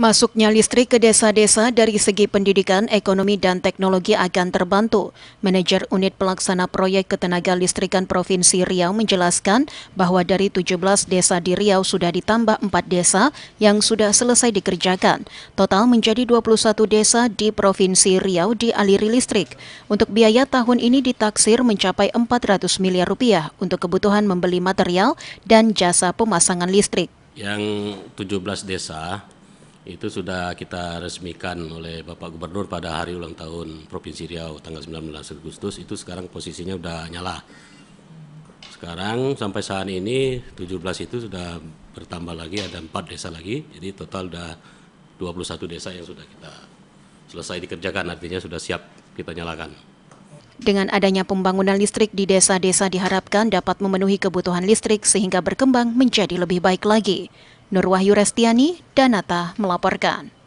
Masuknya listrik ke desa-desa dari segi pendidikan, ekonomi, dan teknologi akan terbantu. Manajer Unit Pelaksana Proyek Ketenaga Listrikan Provinsi Riau menjelaskan bahwa dari 17 desa di Riau sudah ditambah 4 desa yang sudah selesai dikerjakan. Total menjadi 21 desa di Provinsi Riau dialiri listrik. Untuk biaya tahun ini ditaksir mencapai 400 miliar rupiah untuk kebutuhan membeli material dan jasa pemasangan listrik. Yang 17 desa itu sudah kita resmikan oleh Bapak Gubernur pada hari ulang tahun Provinsi Riau tanggal 19 Agustus itu sekarang posisinya sudah nyala. Sekarang sampai saat ini 17 itu sudah bertambah lagi ada empat desa lagi. Jadi total sudah 21 desa yang sudah kita selesai dikerjakan artinya sudah siap kita nyalakan. Dengan adanya pembangunan listrik di desa-desa diharapkan dapat memenuhi kebutuhan listrik sehingga berkembang menjadi lebih baik lagi. Nur Wahyu Restiani, Danata melaporkan.